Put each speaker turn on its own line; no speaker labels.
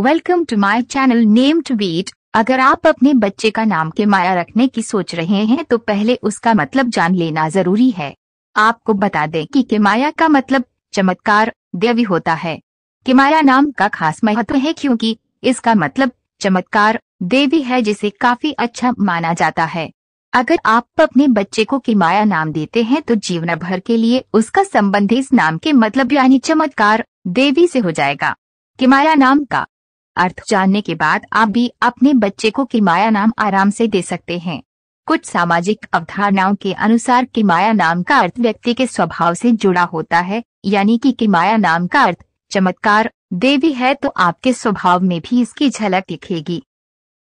welcome to my channel name to beat अगर आप अपने बच्चे का नाम के माया रखने की सोच रहे हैं तो पहले उसका मतलब जान लेना जरूरी है आपको बता दें कि किमाया का मतलब चमत्कार देवी होता है किमाया नाम का खास महत्व है क्योंकि इसका मतलब चमत्कार देवी है जिसे काफी अच्छा माना जाता है अगर आप अपने बच्चे को किमाया नाम देते हैं तो जीवन भर के लिए उसका संबंध इस नाम के मतलब यानी चमत्कार देवी से हो जाएगा किमाया नाम का अर्थ जानने के बाद आप भी अपने बच्चे को किमाया नाम आराम से दे सकते हैं कुछ सामाजिक अवधारणाओं के अनुसार किमाया नाम का अर्थ व्यक्ति के स्वभाव से जुड़ा होता है यानी कि किमाया नाम का अर्थ चमत्कार देवी है तो आपके स्वभाव में भी इसकी झलक दिखेगी